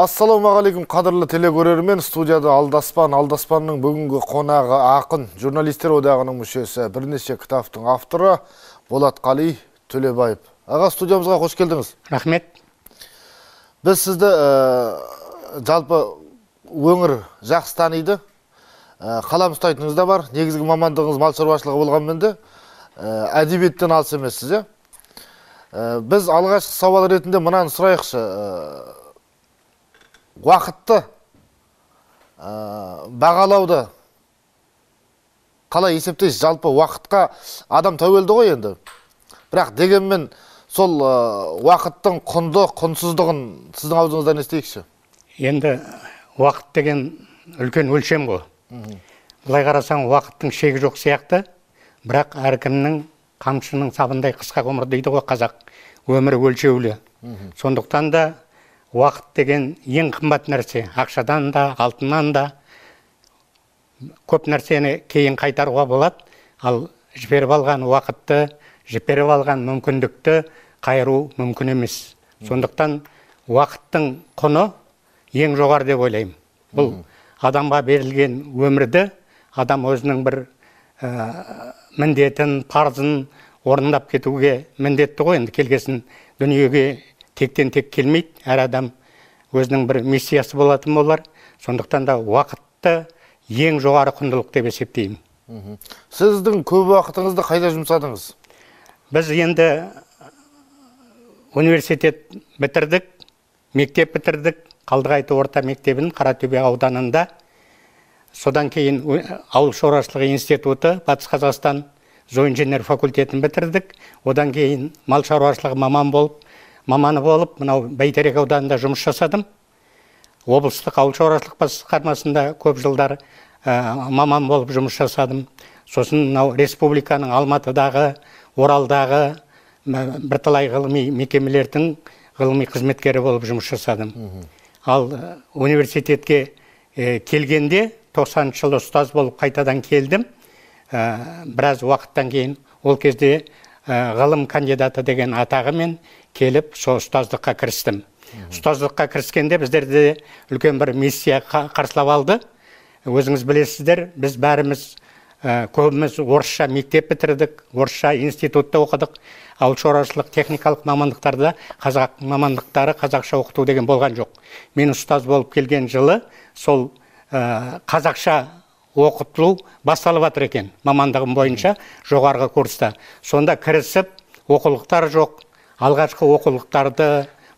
ассалаумағалейкум қадырлы телекөрермен студияда алдаспан алдаспанның бүгінгі қонағы ақын журналистер одағының мүшесі бірнеше кітаптың авторы болат қали төлебаев аға студиямызға қош келдіңіз рахмет біз сізді ә, жалпы өңір жақсы таниды ә, қалам ұстайтыныңыз да бар негізгі мамандығыңыз мал шаруашылығы болғанмен де ә, әдебиеттен алыс емессіз иә. ә, біз алғашқы сауал ретінде мынаны сұрайықшы уақытты ә, бағалауды қалай есептейсіз жалпы уақытқа адам тәуелді ғой енді бірақ дегенмен сол э, уақыттың құнды құнсыздығын сіздің аузыңыздан естейікші енді уақыт деген үлкен өлшем ғой былай қарасаң уақыттың шегі жоқ сияқты бірақ әркімнің қамшының сабындай қысқа ғұмыр дейді ғой қазақ өмір өлшеулі сондықтан да уақыт деген ең қымбат нәрсе ақшадан да алтыннан да көп нәрсені кейін қайтаруға болады ал жіберіп алған уақытты жіберіп алған мүмкіндікті қайыру мүмкін емес сондықтан уақыттың құны ең жоғары деп ойлаймын бұл адамға берілген өмірді адам өзінің бір ә, міндетін парызын орындап кетуге міндетті ғой енді келгесін дүниеге тектен тек келмейді әр адам өзінің бір миссиясы болатын болар сондықтан да уақытты ең жоғары құндылық деп есептеймін сіздің көп уақытыңызды қайда жұмсадыңыз біз енді университет бітірдік мектеп бітірдік қалдығайты орта мектебін қаратөбе ауданында содан кейін ауыл шаруашылығы институты батыс қазақстан зооинженер факультетін бітірдік одан кейін мал шаруашылығы маман болып маманы болып мынау бәйтерек ауданында жұмыс жасадым облыстық ауыл шаруашылық басқармасында көп жылдар ә, маман болып жұмыс жасадым сосын мынау республиканың алматыдағы оралдағы бірталай ғылыми мекемелердің ғылыми қызметкері болып жұмыс жасадым ал э, университетке э, келгенде 90 жылы ұстаз болып қайтадан келдім біраз уақыттан кейін ол кезде ғылым кандидаты деген атағымен келіп сол ұстаздыққа кірістім ұстаздыққа кіріскенде біздерді үлкен бір миссия қарсылап алды өзіңіз білесіздер біз бәріміз ә, көбіміз орысша мектеп бітірдік орысша институтта оқыдық ауыл шаруашылық техникалық мамандықтарда қазақ мамандықтары қазақша оқыту деген болған жоқ мен ұстаз болып келген жылы сол ә, қазақша оқытылу басталып жатыр екен мамандығым бойынша жоғарғы курста сонда кірісіп оқулықтар жоқ алғашқы оқулықтарды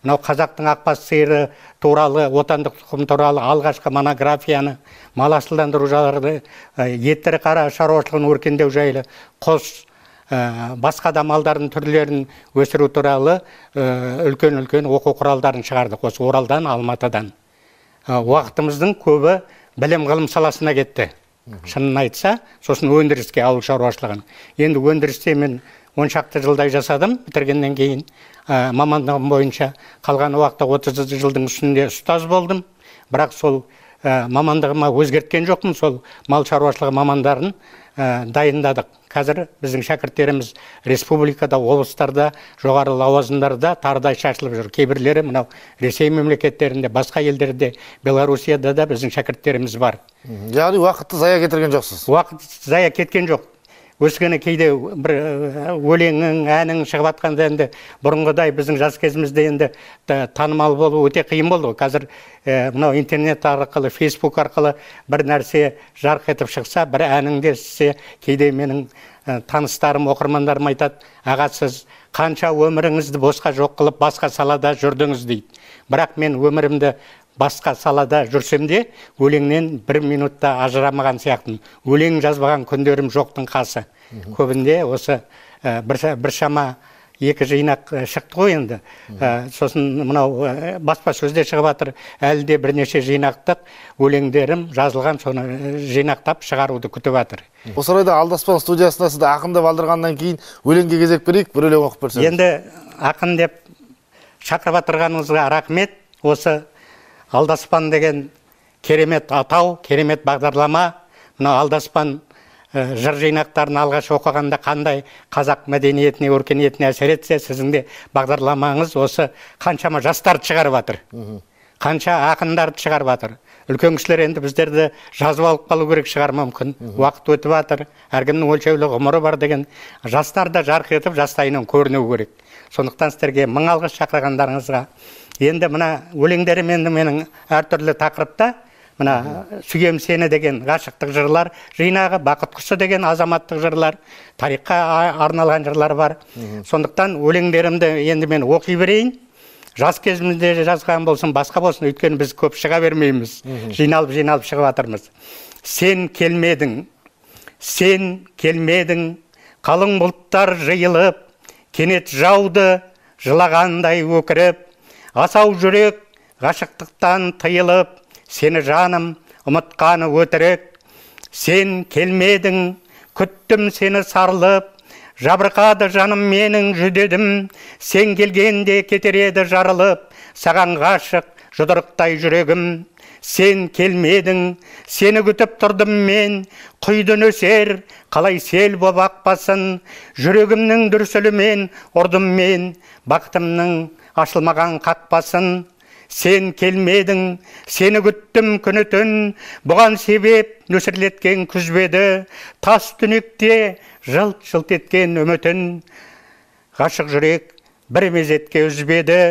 мынау қазақтың ақбас сиыры туралы отандық тұқым туралы алғашқы монографияны мал асылдандыру жайлы э, ет қара шаруашылығын өркендеу жайлы Қос, э, басқа да малдардың түрлерін өсіру туралы э, үлкен үлкен оқу құралдарын шығардық осы оралдан алматыдан ә, уақытымыздың көбі білім ғылым саласына кетті шынын айтса сосын өндіріске ауыл шаруашылығын енді өндірісте мен он шақты жылдай жасадым бітіргеннен кейін ә, мамандығым бойынша қалған уақытта отыз жылдың үстінде ұстаз болдым бірақ сол ә, мамандығыма өзгерткен жоқпын сол мал шаруашылығы мамандарын дайындадық қазір біздің шәкірттеріміз республикада облыстарда жоғары лауазымдарда тарыдай шашылып жүр кейбірлері мынау ресей мемлекеттерінде басқа елдерде белоруссияда да біздің шәкірттеріміз бар яғни уақытты зая кетірген жоқсыз уақыт зая кеткен жоқ өскені кейде бір э, өлеңің әнің шығып жатқанда енді бұрынғыдай біздің жас кезімізде енді э, танымал болу өте қиын болды ғой қазір э, мынау интернет арқылы фейсбук арқылы бір нәрсе жарқ етіп шықса бір әніңде де кейде менің таныстарым оқырмандарым айтады аға қанша өміріңізді босқа жоқ қылып басқа салада жүрдіңіз дейді бірақ мен өмірімді басқа салада жүрсем де өлеңнен бір минутта ажырамаған сияқтымын өлең жазбаған күндерім жоқтың қасы көбінде осы ә, бір, біршама екі жинақ э, шықты ғой енді ә, сосын мынау ә, баспасөзде шығып жатыр әлі де бірнеше жинақтық өлеңдерім жазылған соны жинақтап шығаруды күтіп жатыр осы орайда алдаспан студиясында сізді ақын деп алдырғаннан кейін өлеңге кезек берейік бір өлең оқып берсеңіз енді ақын деп шақырып отырғаныңызға рахмет осы алдаспан деген керемет атау керемет бағдарлама мына алдаспан э, жыр жинақтарын алғаш оқығанда қандай қазақ мәдениетіне өркениетіне әсер етсе сіздің де бағдарламаңыз осы қаншама жастарды шығарып жатыр қанша ақындарды шығарып жатыр үлкен кісілер енді біздерді жазып алып қалу керек шығар мүмкін уақыт өтіп жатыр әркімнің өлшеулі ғұмыры бар деген жастар да жарқ етіп жастайынан керек сондықтан сіздерге мың алғыс шақырғандарыңызға енді мына өлеңдерім енді менің әртүрлі тақырыпта мына сүйем сені деген ғашықтық жырлар жинағы бақыт құсы деген азаматтық жырлар тарихқа арналған жырлар бар сондықтан өлеңдерімді енді мен оқи берейін жас кезімізде жазған болсын басқа болсын өйткені біз көп шыға бермейміз жиналып жиналып шығып жатырмыз сен келмедің сен келмедің қалың бұлттар жиылып кенет жауды жылағандай өкіріп асау жүрек ғашықтықтан тыйылып сені жаным ұмытқаны өтірік сен келмедің күттім сені сарылып жабырқады жаным менің жүдедім сен келгенде кетер жарылып саған ғашық жұдырықтай жүрегім сен келмедің сені күтіп тұрдым мен құйды нөсер қалай сел боп ақпасын жүрегімнің дүрсілімен ұрдым мен бақытымның ашылмаған қақпасын сен келмедің сені күттім күні түн бұған себеп нөсірлеткен күзбеді, тас түнекте жылт жылт еткен үмітін ғашық жүрек бір мезетке үзбеді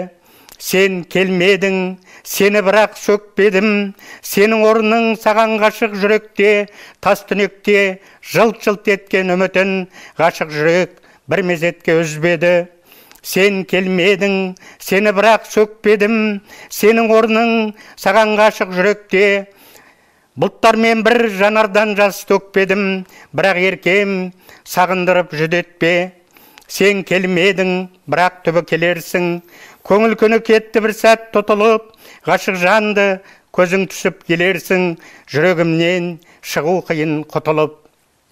сен келмедің сені бірақ сөкпедім сенің орның саған ғашық жүректе тас түнекте жылт жылт еткен үмітін ғашық жүрек бір мезетке үзбеді сен келмедің сені бірақ сөкпедім сенің орның саған ғашық жүректе бұлттармен бір жанардан жас төкпедім бірақ еркем сағындырып жүдетпе сен келмедің бірақ түбі келерсің көңіл күні кетті бір сәт тұтылып ғашық жанды көзің түсіп келерсің жүрегімнен шығу қиын құтылып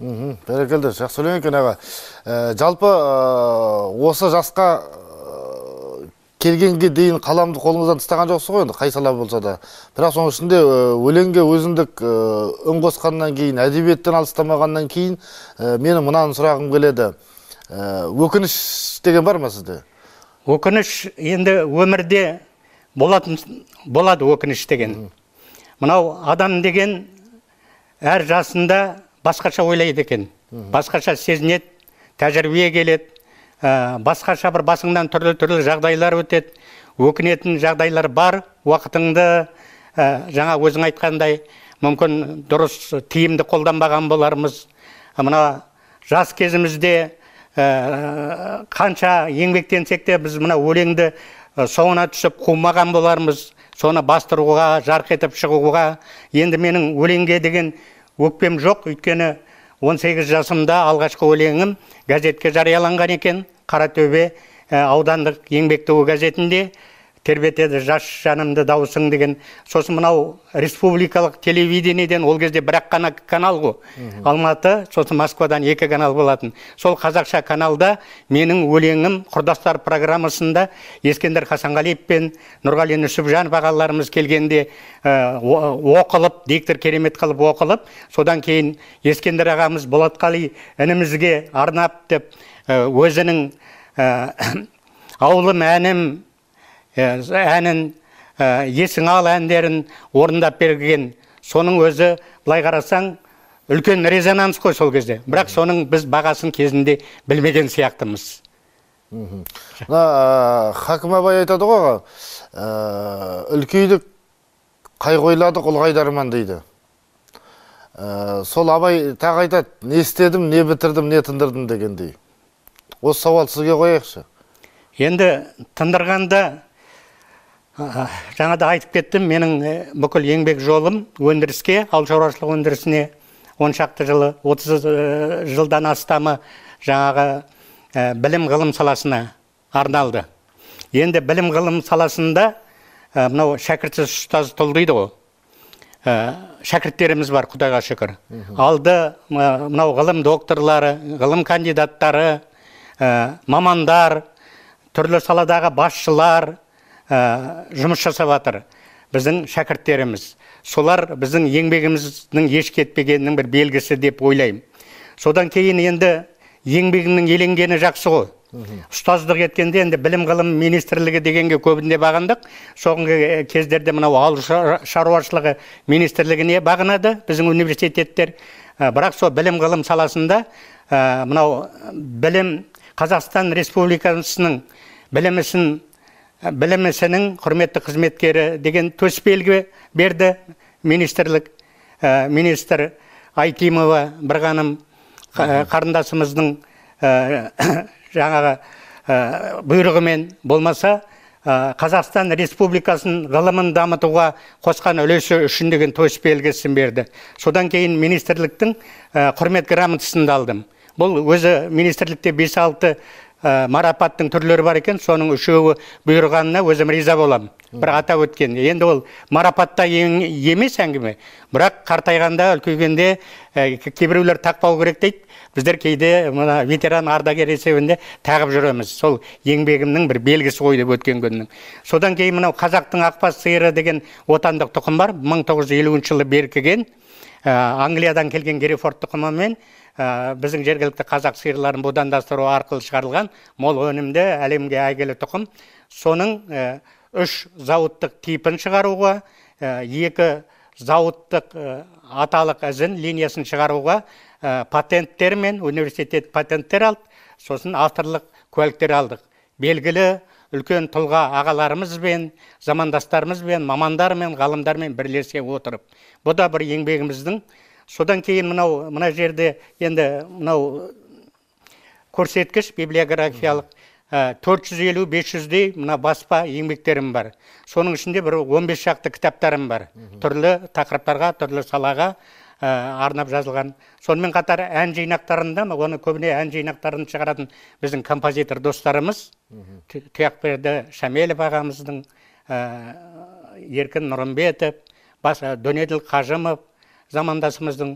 мхм бәрекелді жақсы өлең екен аға ә, жалпы ә, осы жасқа ә, келгенге дейін қаламды қолыңыздан тастаған жоқсыз ғой енді қай сала болса да бірақ соның ішінде өлеңге өзіндік үн қосқаннан кейін әдебиеттен алыстамағаннан кейін мені мынаны сұрағым келеді өкініш деген бар ма сізде өкініш енді өмірде болатын, болады өкініш деген мынау адам деген әр жасында басқаша ойлайды екен басқаша сезінет тәжірибе келеді басқаша бір басыңнан түрлі түрлі жағдайлар өтеді өкінетін жағдайлар бар уақытыңды жаңа өзің айтқандай мүмкін дұрыс тиімді қолданбаған болармыз мына жас кезімізде Э, қанша еңбектенсек те біз мына өлеңді э, соңына түсіп қумаған болармыз соны бастыруға жарқ етіп шығуға енді менің өлеңге деген өкпем жоқ өйткені 18 жасымда алғашқы өлеңім газетке жарияланған екен қаратөбе э, аудандық еңбек туы газетінде тербетеді жас жанымды дауысың деген сосын мынау республикалық телевидениеден ол кезде бір ақ қана канал ғой алматы сосын москвадан екі канал болатын сол қазақша каналда менің өлеңім құрдастар программасында ескендір хасанғалиев пен нұрғали нүсіпжанов ағаларымыз келгенде э, оқылып диктор керемет қылып оқылып содан кейін ескендір ағамыз болатқали інімізге арнап деп э, өзінің ә, э, аулым әнім Э, әнін э, есің ал әндерін орындап берген соның өзі былай қарасаң үлкен резонанс қой сол кезде бірақ соның біз бағасын кезінде білмеген сияқтымыз мына хакім абай айтады ғой «Ә, үлкейдік қай қойладық ұлғайдарман дейді ә, сол абай тағы айтады не істедім не бітірдім не тындырдым дегендей осы сауал сізге қояйықшы енді тындырғанда Жаңа да айтып кеттім менің бүкіл еңбек жолым өндіріске ауыл шаруашылық өндірісіне он шақты жылы отыз жылдан астамы жаңағы білім ғылым саласына арналды енді білім ғылым саласында мынау шәкіртсіз ұстаз тұл дейді ғой шәкірттеріміз бар құдайға шүкір алды мынау ғылым докторлары ғылым кандидаттары мамандар түрлі саладағы басшылар Э, жұмыс жасап жатыр біздің шәкірттеріміз солар біздің еңбегіміздің еш кетпегенінің бір белгісі деп ойлаймын содан кейін енді еңбегіңнің еленгені жақсы ғой ұстаздық еткенде енді білім ғылым министрлігі дегенге көбінде бағындық соңғы э, кездерде мынау ауыл шаруашылығы министрлігіне бағынады біздің университеттер э, бірақ сол білім ғылым саласында мынау білім қазақстан республикасының білім ісін Ә, білім ісінің құрметті қызметкері деген төсбелгі берді министрлік ә, министр айкимова бірғаным ә, қарындасымыздың ә, жаңағы ә, бұйрығымен болмаса ә, қазақстан республикасының ғылымын дамытуға қосқан үлесі үшін деген төсбелгісін берді содан кейін министрліктің құрмет грамотасын алдым бұл өзі министрлікте бес алты Э, марапаттың түрлері бар екен соның үшеуі бұйырғанына өзім риза боламын бір атап өткен енді ол марапатта емес әңгіме бірақ қартайғанда үлкейгенде ә, кейбіреулер тақпау керек дейді біздер кейде мына ветеран ардагер есебінде тағып жүреміз сол еңбегімнің бір белгісі ғой деп өткен күннің содан кейін мынау қазақтың ақбас сиыры деген отандық тұқым бар 1950 жылы беркіген э, англиядан келген герефорд тұқымымен Э, біздің жергілікті қазақ сиырларын будандастыру арқылы шығарылған мол өнімді әлемге әйгілі тұқым соның э, үш зауыттық типін шығаруға э, екі зауыттық аталық ізін линиясын шығаруға патенттер мен университет патенттер алды сосын авторлық куәліктер алдық белгілі үлкен тұлға ағаларымызбен замандастарымызбен мамандармен ғалымдармен бірлесе отырып бұ да бір еңбегіміздің содан кейін мынау мына жерде енді мынау көрсеткіш библиографиялық ә, төрт жүз елу бес жүздей мына баспа еңбектерім бар соның ішінде бір он бес шақты кітаптарым бар түрлі тақырыптарға түрлі салаға ә, арнап жазылған сонымен қатар ән жинақтарында оны көбіне ән жинақтарын шығаратын біздің композитор достарымыз тұяқберді шәмелов ағамыздың ә, еркін нұрымбетов ә, дөнеділ қажымов замандасымыздың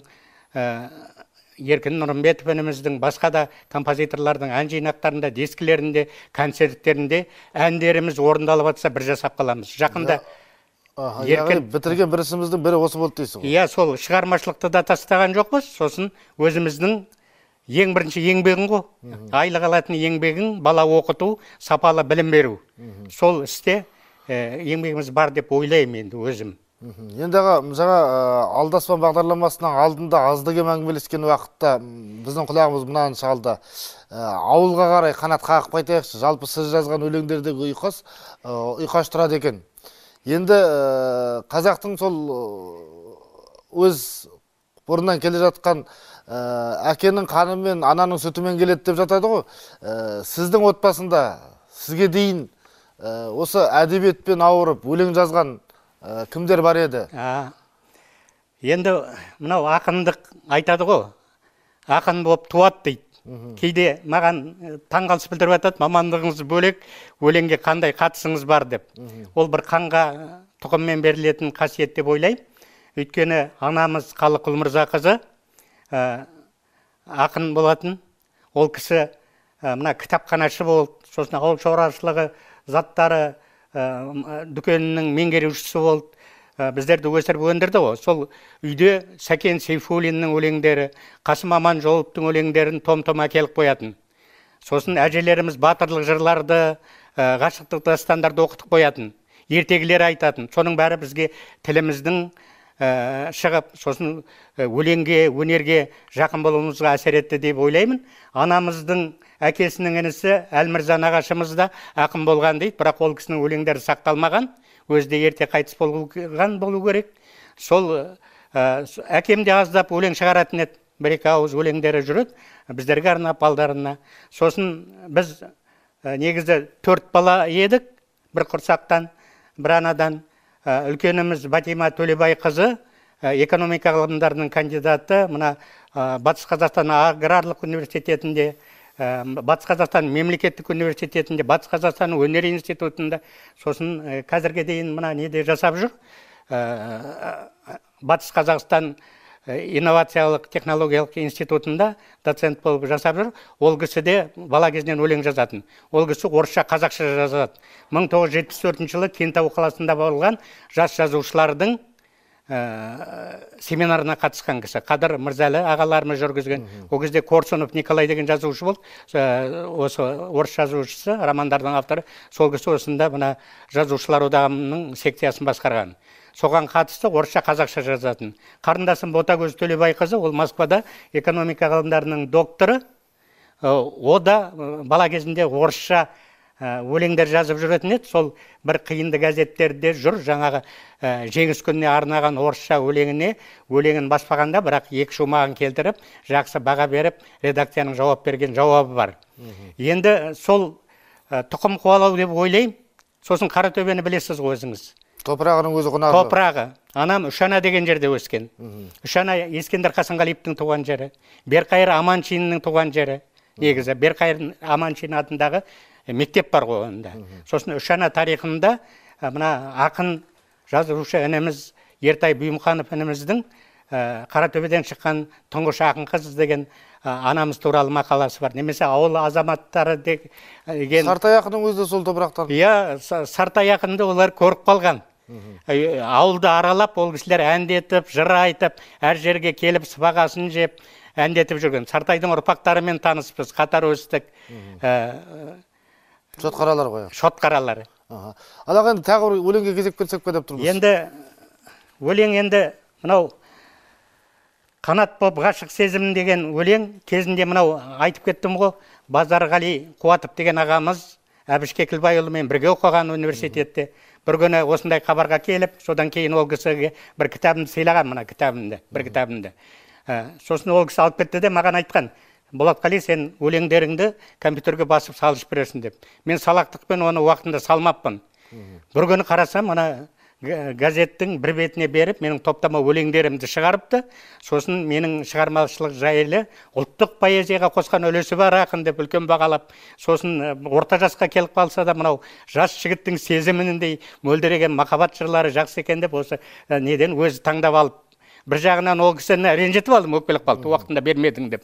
э, еркін нұрымбетов ініміздің басқа да композиторлардың ән жинақтарында дискілерінде концерттерінде әндеріміз орындалып жатса бір жасап қаламыз жақында Аха, еркін бітірген бір ісіміздің бірі осы болды дейсіз ғой иә сол шығармашылықты да тастаған жоқпыз сосын өзіміздің ең бірінші еңбегің ғой айлық алатын еңбегің бала оқыту сапалы білім беру сол істе ә, еңбегіміз бар деп ойлаймын енді өзім енді аға жаңа э, алдаспан бағдарламасының алдында аздыгем әңгімелескен уақытта біздің құлағымыз мынаны шалды э, ауылға қарай қанат қағып қайтайықшы жалпы сіз жазған өлеңдердегі ұйқас э, ұйқаш тұрады екен енді қазақтың сол өз бұрыннан келе жатқан әкенің қанымен ананың сүтімен келеді деп жатады ғой сіздің отбасында сізге дейін осы әдебиетпен ауырып өлең жазған Э, кімдер бар еді енді мынау ақындық айтады ғой ақын болып туады дейді кейде маған э, таңғалыс білдіріп жатады мамандығыңыз бөлек өлеңге қандай қатысыңыз бар деп ол бір қанға э, тұқыммен берілетін қасиет деп ойлаймын өйткені анамыз қалы мырзақызы ә, ақын болатын ол кісі мына кітапханашы болды сосын ауыл шаруашылығы заттары Э, э, дүкенінің меңгерушісі болды э, біздерді өсіріп өндірді ғой сол үйде сәкен сейфуллиннің өлеңдері қасым аман өлеңдерін том том әкеліп қоятын сосын әжелеріміз батырлық жырларды ә, ғашықтық дастандарды оқытып қоятын ертегілер айтатын соның бәрі бізге тіліміздің шығып сосын өлеңге өнерге жақын болуымызға әсер етті деп ойлаймын анамыздың әкесінің інісі әлмірза нағашымыз да ақын болған дейді бірақ ол кісінің өлеңдері сақталмаған өзі де ерте қайтыс болған болу керек сол ә, әкем де аздап өлең шығаратын еді бір екі ауыз өлеңдері жүреді біздерге арнап балдарына сосын біз ә, негізі төрт бала едік бір құрсақтан бір анадан ә, үлкеніміз батима төлебайқызы экономика ғылымдарының кандидаты мына батыс қазақстан аграрлық университетінде батыс қазақстан мемлекеттік университетінде батыс қазақстан өнер институтында сосын э, қазірге дейін мына неде жасап жүр э, э, батыс қазақстан инновациялық технологиялық институтында доцент болып жасап жүр ол кісі де бала кезінен өлең жазатын ол кісі орысша қазақша жазады 1974 жылы кентау қаласында болған жас жазушылардың ә, семинарына қатысқан кісі қадыр мырзәлі ағаларымыз жүргізген ол кезде корсунов николай деген жазушы болды э, осы орыс жазушысы романдардың авторы сол кісі осында мына жазушылар одағының секциясын басқарған соған қатысты орысша қазақша жазатын қарындасым ботагөз төлебайқызы ол москвада экономика ғылымдарының докторы э, ода да бала кезінде орысша Э, өлеңдер жазып жүретін еді сол бір қиынды газеттерде жүр жаңағы э, жеңіс күніне арнаған орысша өлеңіне өлеңін баспағанда бірақ екі шумағын келтіріп жақсы баға беріп редакцияның жауап берген жауабы бар енді э, сол тұқым қуалау деп ойлаймын сосын қаратөбені білесіз ғой өзіңіз топырағының өзі құнарлы топырағы анам үшана деген жерде өскен үшана ескендір қасымғалиевтің туған жері берқайыр аманшиннің туған жері негізі берқайыр аманшин атындағы мектеп бар ғой онда сосын үш ана тарихында мына ақын жазушы ініміз ертай бұйымханов ініміздің қаратөбеден шыққан тұңғыш ақын қыз деген анамыз туралы мақаласы бар немесе ауыл азаматтары деген сартай ақынның өзі сол топырақтан иә сартай ақынды олар көріп қалған ауылды аралап ол кісілер әндетіп жыр айтып әр жерге келіп сыбағасын жеп әндетіп жүрген сартайдың ұрпақтарымен таныспыз қатар өстік шотқаралар ғой шотқаралар ал енді тағы бір өлеңге кезек берсек пе деп тұрмыз енді өлең енді мынау қанат боп ғашық сезім деген өлең кезінде мынау айтып кеттім ғой базарғали қуатов деген ағамыз әбіш кекілбайұлымен бірге оқыған университетте бір күні осындай хабарға келіп содан кейін ол кісіге бір кітабымды сыйлаған мына кітабымды бір кітабымды ә, сосын ол кісі алып кетті де маған айтқан болатқали сен өлеңдеріңді компьютерге басып салып жібересің деп мен салақтықпен оны уақытында салмаппын бір күні қарасам ана газеттің бір бетіне беріп менің топтама өлеңдерімді шығарыпты сосын менің шығармашылық жайлы ұлттық поэзияға қосқан үлесі бар ақын деп үлкен бағалап сосын орта жасқа келіп қалса да мынау жас жігіттің сезіміндей мөлдіреген махаббат жырлары жақсы екен деп осы неден өзі таңдап алып бір жағынан ол кісіні ренжітіп алдым өкпелеп қалды уақытында бермедің деп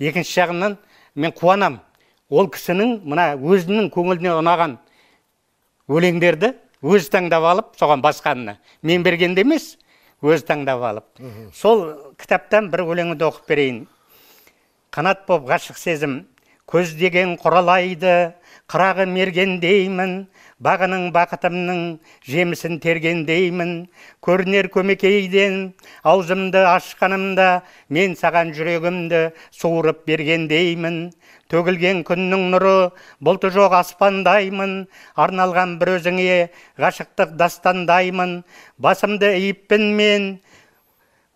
екінші жағынан мен қуанам. ол кісінің мына өзінің көңіліне ұнаған өлеңдерді өзі таңдап алып соған басқанына мен бергенде емес өзі таңдап алып сол кітаптан бір өлеңді оқып берейін қанат боп ғашық сезім көздеген құралайды қырағы мергендеймін бағының бақытымның жемісін тергендеймін көрінер көмекейден аузымды ашқанымда мен саған жүрегімді суырып бергендеймін төгілген күннің нұры бұлты жоқ аспандаймын арналған бір өзіңе ғашықтық дастандаймын басымды иіппін мен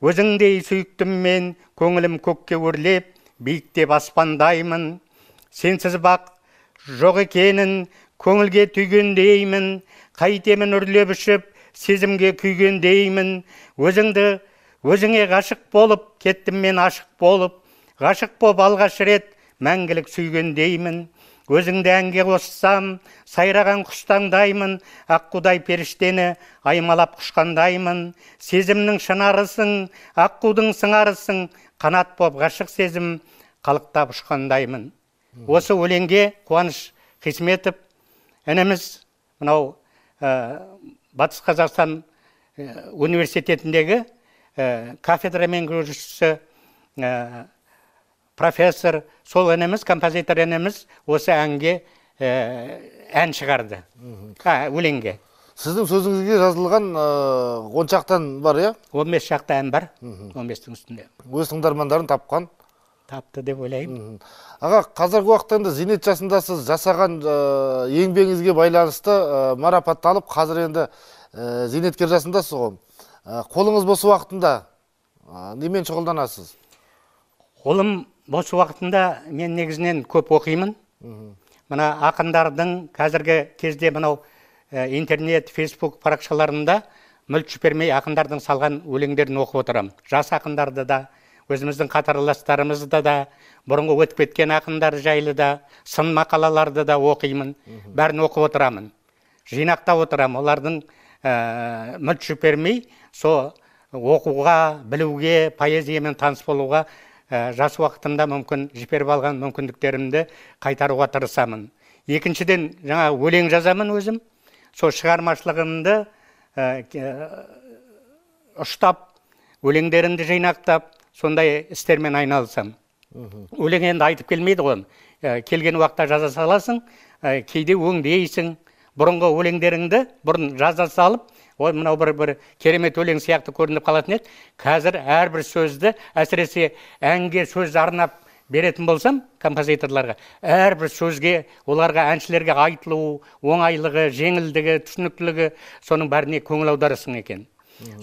өзіңдей сүйіктім мен көңілім көкке өрлеп биіктеп аспандаймын сенсіз бақ жоқ екенін көңілге түйгендеймін қайтемін үрлеп үшіп, сезімге күйгендеймін өзіңді өзіңе ғашық болып кеттім мен ашық болып ғашық боп алғаш рет мәңгілік сүйгендеймін өзіңді әнге қоссам сайраған құстаңдаймын аққудай періштені аймалап құшқандаймын сезімнің шынарысың аққудың сыңарысың қанат боп ғашық сезім қалықтап ұшқандаймын осы өлеңге қуаныш қисметов ініміз мынау батыс қазақстан университетіндегі кафедрамен көрушісі профессор сол ініміз композитор ініміз осы әнге ән шығарды өлеңге сіздің сөзіңізге жазылған он шақтан бар иә он бес шақты ән бар он бестің үстінде өз тыңдармандарын тапқан тапты деп ойлаймын аға қазіргі уақытта енді зейнет жасындасыз жасаған э, еңбегіңізге байланысты э, марапатталып қазір енді э, зейнеткер жасындасыз ғой қолыңыз бос уақытында немен шұғылданасыз қолым бос уақытында мен негізінен көп оқимын мына ақындардың қазіргі кезде мынау интернет фейсбук парақшаларында мүлт жібермей ақындардың салған өлеңдерін оқып отырамын жас ақындарды да өзіміздің қатарластарымызды да бұрынғы өтіп кеткен ақындар жайлы да сын мақалаларды да оқимын бәрін оқып отырамын жинақтап отырамын олардың ә, мүлт жібермей сол оқуға білуге поэзиямен таныс болуға ә, жас уақытымда мүмкін жіберіп алған мүмкіндіктерімді қайтаруға тырысамын екіншіден жаңа өлең жазамын өзім сол шығармашылығымды ә, ұштап өлеңдерімді жинақтап сондай істермен айналысамын өлең енді айтып келмейді ғой келген уақытта жаза саласың кейде өңдейсің бұрынғы өлеңдеріңді бұрын жаза салып ой мынау бір бір керемет өлең сияқты көрініп қалатын еді қазір әрбір сөзді әсіресе әңге сөз арнап беретін болсам композиторларға әрбір сөзге оларға әншілерге айтылу оңайлығы жеңілдігі түсініктілігі соның бәріне көңіл аударасың екен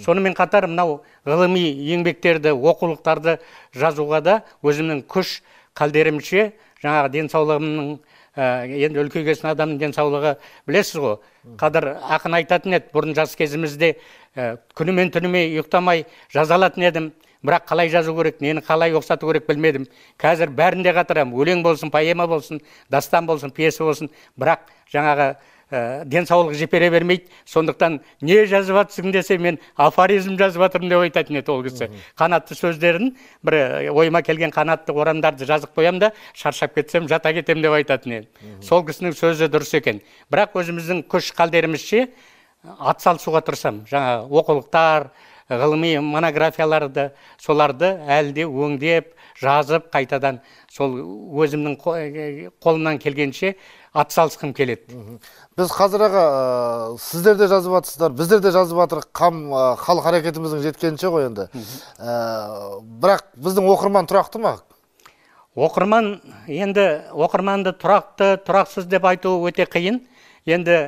сонымен қатар мынау ғылыми еңбектерді оқулықтарды жазуға да өзімнің күш қалдерімше жаңағы денсаулығымның ә, енді үлкейген адамның денсаулығы білесіз ғой қадыр ақын айтатын еді бұрын жас кезімізде ә, күнімен түнімен ұйықтамай жаза алатын едім бірақ қалай жазу керек нені қалай ұқсату керек білмедім қазір бәрін де қатырамын өлең болсын поэма болсын дастан болсын пьеса болсын бірақ жаңағы ә, э, денсаулық жібере бермейді сондықтан не жазып жатрсың десе мен афоризм жазып жатырмын деп айтатын еді ол кісі қанатты сөздерін бір э, ойыма келген қанатты орамдарды жазып қоямын да шаршап кетсем жата кетемін деп айтатын еді сол кісінің сөзі дұрыс екен бірақ өзіміздің күш қалдерімізше э, атсалысуға тырысамын жаңағы оқулықтар ғылыми монографияларды соларды әлде өңдеп жазып қайтадан сол өзімнің э, э, қолымнан келгенше атсалысқым келеді біз қазір аға ә, сіздер де жазып жатырсыздар біздер де жазып жатырық қам халық әрекетіміздің жеткенінше ғой енді бірақ біздің оқырман тұрақты ма оқырман енді оқырманды тұрақты тұрақсыз деп айту өте қиын енді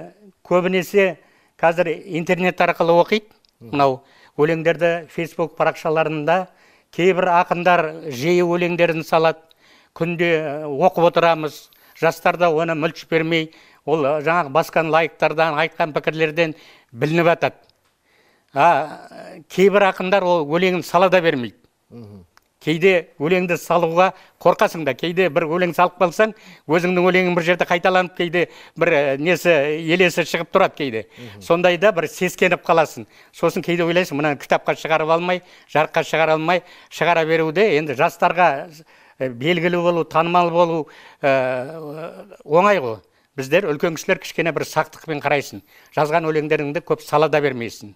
көбінесе қазір интернет арқылы оқиды мынау өлеңдерді фейсбук парақшаларында кейбір ақындар жиі өлеңдерін салады күнде оқып отырамыз жастар да оны мүлт бермей, ол жаңағы басқан лайктардан айтқан пікірлерден білініп жатады а кейбір ақындар ол өлеңін сала да бермейді кейде өлеңді салуға қорқасың да кейде бір өлең салып қалсаң өзіңнің өлеңің бір жерде қайталанып кейде бір несі елесі шығып тұрады кейде сондайда бір сескеніп қаласың сосын кейде ойлайсың мынаны кітапқа шығарып алмай жарыққа шығара алмай шығара беруде енді жастарға белгілі болу танымал болу ә, оңай ғой біздер үлкен кісілер кішкене бір сақтықпен қарайсың жазған өлеңдеріңді көп сала да бермейсің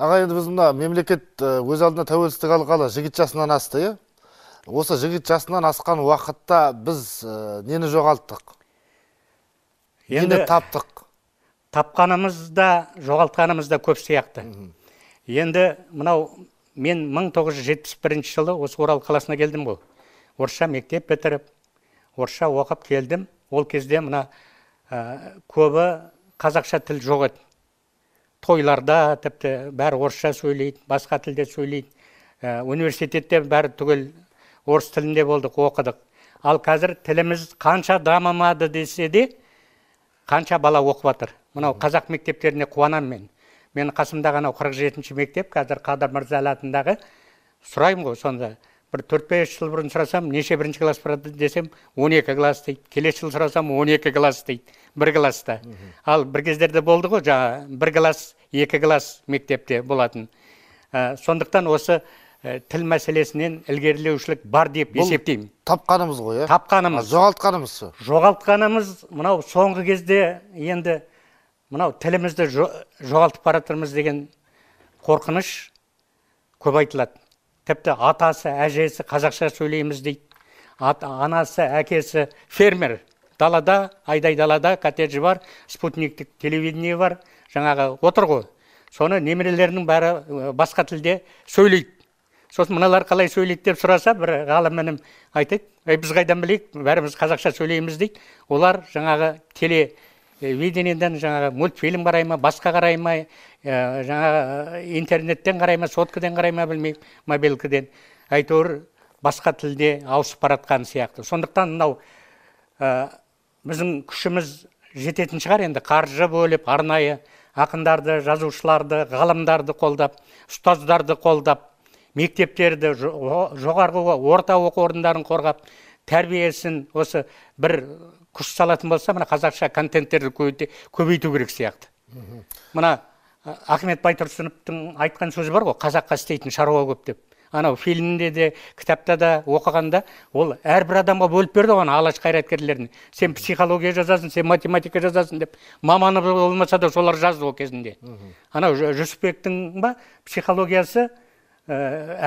аға енді біз мына мемлекет э, өз алдына тәуелсіздік алғалы жігіт жасынан асты иә осы жігіт жасынан асқан уақытта біз э, нені жоғалттық енді нені таптық тапқанымыз да жоғалтқанымыз да көп сияқты енді мынау мен 1971 жылы осы орал қаласына келдім ғой орысша мектеп бітіріп орысша оқып келдім ол кезде мына э, көбі қазақша тіл жоқ еді тойларда тіпті бәрі орысша сөйлейді басқа тілде сөйлейді ә, университетте бәрі түгел орыс тілінде болдық оқыдық ал қазір тіліміз қанша дамымады десе де қанша бала оқып жатыр мынау қазақ мектептеріне қуанам мен мен қасымдағы анау қырық жетінші мектеп қазір қадыр мырза атындағы сұраймын ғой сонда бір төрт бес жыл бұрын сұрасам неше бірінші класс барады десем он екі класс дейді келесі жылы сұрасам он екі класс дейді бір класста ал бір кездерде болды ғой жаңа бір класс екі класс мектепте болатын ә, сондықтан осы ә, тіл мәселесінен ілгерілеушілік бар деп есептеймін тапқанымыз ғой иә тапқанымыз жоғалтқанымыз жоғалтқанымыз мынау соңғы кезде енді мынау тілімізді жоғалтып бара жатырмыз деген қорқыныш көп айтылады тіпті атасы әжесі қазақша сөйлейміз дейді анасы әкесі фермер далада айдай далада коттеджі бар спутниктік телевидение бар жаңағы отыр ғой соны немерелерінің бәрі басқа тілде сөйлейді сосын мыналар қалай сөйлейді деп сұраса бір ғалым інім айтады біз қайдан білейік бәріміз қазақша сөйлейміз дейді олар жаңағы теле видениеден жаңағы мультфильм қарай ма басқа қарай ма жаңағы интернеттен қарай ма соткіден қарай ма білмеймін мобилкіден әйтеуір басқа тілде ауысып бара сияқты сондықтан мынау біздің күшіміз жететін шығар енді қаржы бөліп арнайы ақындарды жазушыларды ғалымдарды қолдап ұстаздарды қолдап мектептерді жоғарғы орта оқу орындарын қорғап тәрбиесін осы бір күш салатын болса мына қазақша контенттерді көбейту керек сияқты мына ахмет байтұрсыновтың айтқан сөзі бар ғой қазаққа істейтін шаруа көп деп анау фильмде де кітапта да оқығанда ол әрбір адамға бөліп берді ғой алаш қайраткерлерін сен психология жазасың сен математика жазасың деп маманы болмаса да солар жазды ол кезінде анау жүсіпбектің ба психологиясы э,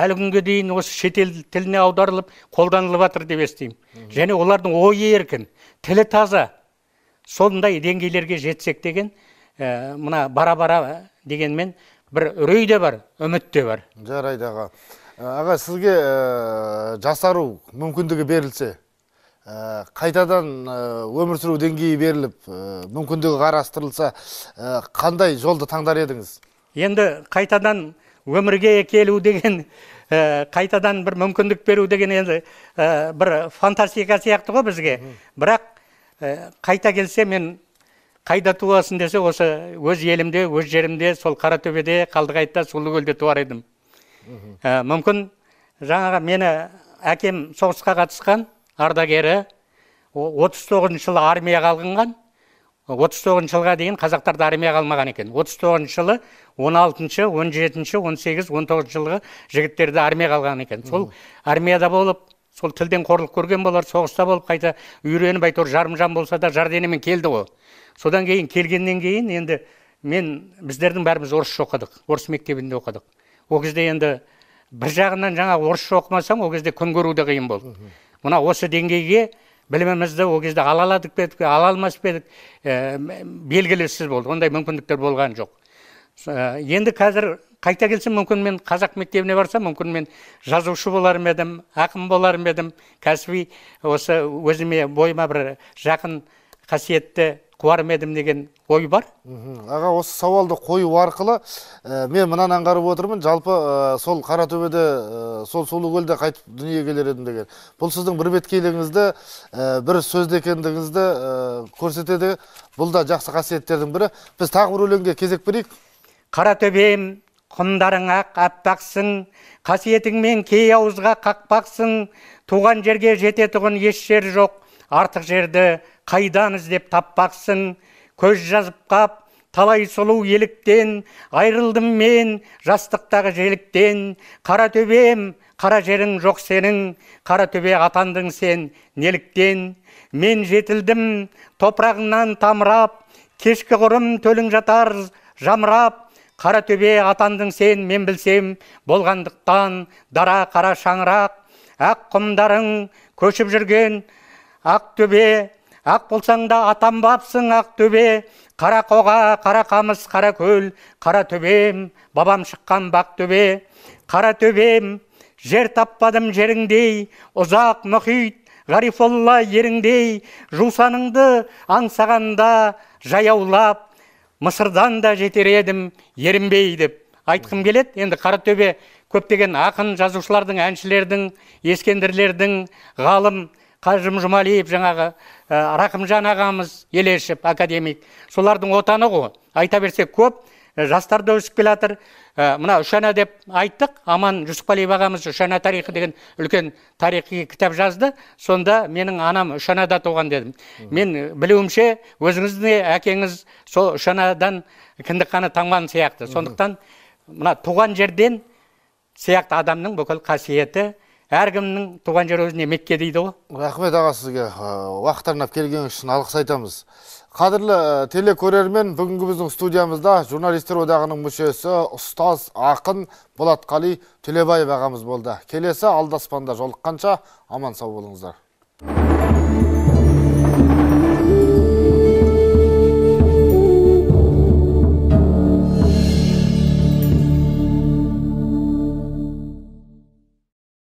әлі күнге дейін осы шетел тіліне аударылып қолданылып жатыр деп естимін және олардың ойы еркін тілі таза сондай деңгейлерге жетсек деген э, мына бара бара дегенмен бір үрей де бар үміт те бар жарайды аға Э, аға сізге э, жасару мүмкіндігі берілсе э, қайтадан өмір сүру деңгейі беріліп мүмкіндігі қарастырылса қандай жолды таңдар едіңіз енді қайтадан өмірге келу деген қайтадан бір мүмкіндік беру деген енді бір фантастика сияқты ғой бізге бірақ қайта келсе мен қайда туасың десе осы өз елімде өз жерімде сол қаратөбеде сулы сұлукөлде туар едім Э, мүмкін жаңағы мені әкем соғысқа қатысқан ардагері 39 жылы армияға алынған 39 жылға дейін қазақтарды армияға алмаған екен 39 жылы 16-шы 17-ші 18 19 жылғы жігіттерді армия қалған екен сол армияда болып сол тілден қорлық көрген болар соғыста болып қайта үйреніп әйтеуір жарым жан болса да жарденемен келді ғой содан кейін келгеннен кейін енді мен біздердің бәріміз орысша оқыдық орыс мектебінде оқыдық ол кезде енді бір жағынан жаңа орысша оқымасаң ол кезде күн көру де қиын болды мына осы деңгейге білімімізді ол кезде ала аладық па ала алмас па едік ә, э, белгілісіз болды ондай мүмкіндіктер болған жоқ э, енді қазір қайта келсем мүмкін мен қазақ мектебіне барсам мүмкін мен жазушы болар ма едім ақын болар ма едім кәсіби осы өзіме бойыма бір жақын қасиетті қуар едім деген ой бар аға осы сауалды қою арқылы ә, мен мынаны аңғарып отырмын жалпы ә, сол қаратөбеде ә, сол сұлукөлде қайтып дүниеге келер едім деген бұл сіздің бірбеткейлігіңізді ә, бір сөзді екендігіңізді көрсетеді бұл да жақсы қасиеттердің бірі біз тағы бір өлеңге кезек берейік қаратөбем құмдарың ақ аппақсың қасиетіңмен кей ауызға қақпақсың туған жерге жететұғын еш жер жоқ артық жерді қайдан іздеп таппақсың көз жазып қап талай сұлу еліктен айрылдым мен жастықтағы желіктен қара төбем қара жерің жоқ сенің қара төбе атандың сен неліктен мен жетілдім топырағыңнан тамырап кешкі құрым төлің жатар жамырап қара төбе атандың сен мен білсем болғандықтан дара қара шаңырақ ақ құмдарың көшіп жүрген Ақ төбе, ақ болсаң да атанбапсың ақтөбе қарақоға қара қаракөл қара қара төбем бабам шыққан бақ төбе, қара төбем жер таппадым жеріңдей ұзақ мұхит ғарифолла еріңдей жусаныңды аңсағанда жаяулап мысырдан да жетер едім ерінбей деп айтқым келеді енді қаратөбе көптеген ақын жазушылардың әншілердің ескендірлердің ғалым қажым жұмалиев жаңағы ә, рақымжан ағамыз елешев академик солардың отаны ғой айта берсек көп ә, жастар да өсіп келе жатыр э, мына үш деп айттық аман жүсіпқалиев ағамыз үш ана тарихы деген үлкен тарихи кітап жазды сонда менің анам үш анада туған дедім мен білуімше өзіңіздің әкеңіз сол үш анадан кіндік қаны тамған сияқты сондықтан мына туған жерден сияқты адамның бүкіл қасиеті әркімнің туған жері өзіне мекке дейді ғой рахмет аға сізге уақыт арнап келгеніңіз үшін алғыс айтамыз қадірлі телекөрермен бүгінгі біздің студиямызда журналистер одағының мүшесі ұстаз ақын болатқали төлебаев ағамыз болды келесі алдаспанда жолыққанша аман сау болыңыздар